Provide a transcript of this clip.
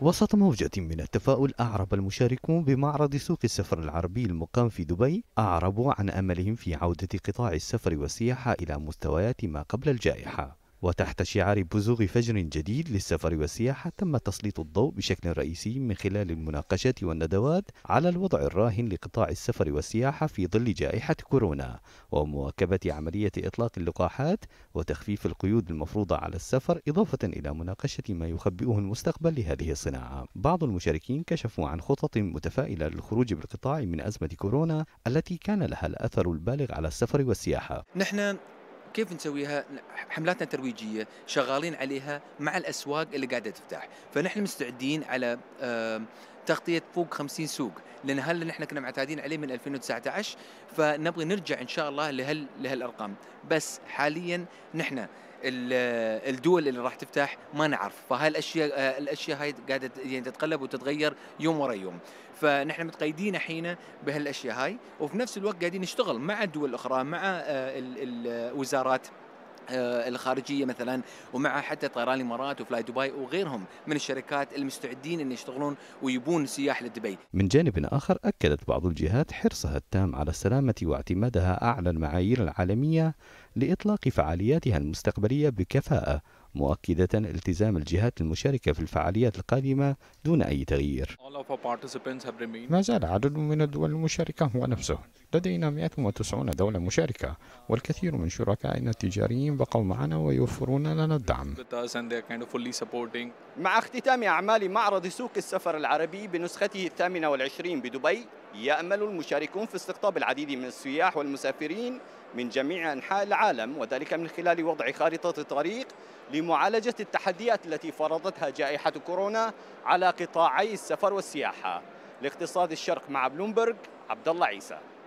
وسط موجة من التفاؤل أعرب المشاركون بمعرض سوق السفر العربي المقام في دبي أعربوا عن أملهم في عودة قطاع السفر والسياحة إلى مستويات ما قبل الجائحة وتحت شعار بزوغ فجر جديد للسفر والسياحة تم تسليط الضوء بشكل رئيسي من خلال المناقشة والندوات على الوضع الراهن لقطاع السفر والسياحة في ظل جائحة كورونا ومواكبة عملية إطلاق اللقاحات وتخفيف القيود المفروضة على السفر إضافة إلى مناقشة ما يخبئه المستقبل لهذه الصناعة بعض المشاركين كشفوا عن خطط متفائلة للخروج بالقطاع من أزمة كورونا التي كان لها الأثر البالغ على السفر والسياحة نحن كيف نسويها حملاتنا ترويجيه شغالين عليها مع الاسواق اللي قاعده تفتح فنحن مستعدين على تغطيه فوق 50 سوق لان هل نحن كنا معتادين عليه من 2019 فنبغي نرجع ان شاء الله لهال لهالارقام بس حاليا نحن الدول اللي راح تفتح ما نعرف فهالاشياء الاشياء هاي قاعده يعني تتقلب وتتغير يوم ورا يوم فنحن متقيدين الحين بهالاشياء هاي وفي نفس الوقت قاعدين نشتغل مع الدول الاخرى مع آه، الوزارات آه، الخارجيه مثلا ومع حتى طيران الامارات وفلاي دبي وغيرهم من الشركات المستعدين ان يشتغلون ويبون سياح لدبي. من جانب اخر اكدت بعض الجهات حرصها التام على السلامه واعتمادها اعلى المعايير العالميه لاطلاق فعالياتها المستقبليه بكفاءه مؤكدة التزام الجهات المشاركة في الفعاليات القادمة دون أي تغيير ما زال عدد من الدول المشاركة هو نفسه لدينا 190 دولة مشاركة والكثير من شركائنا التجاريين بقوا معنا ويوفرون لنا الدعم مع اختتام أعمال معرض سوق السفر العربي بنسخته الثامنة والعشرين بدبي يأمل المشاركون في استقطاب العديد من السياح والمسافرين من جميع أنحاء العالم وذلك من خلال وضع خارطة طريق لمعالجة التحديات التي فرضتها جائحة كورونا على قطاعي السفر والسياحة لاقتصاد الشرق مع بلومبرغ عبد الله عيسى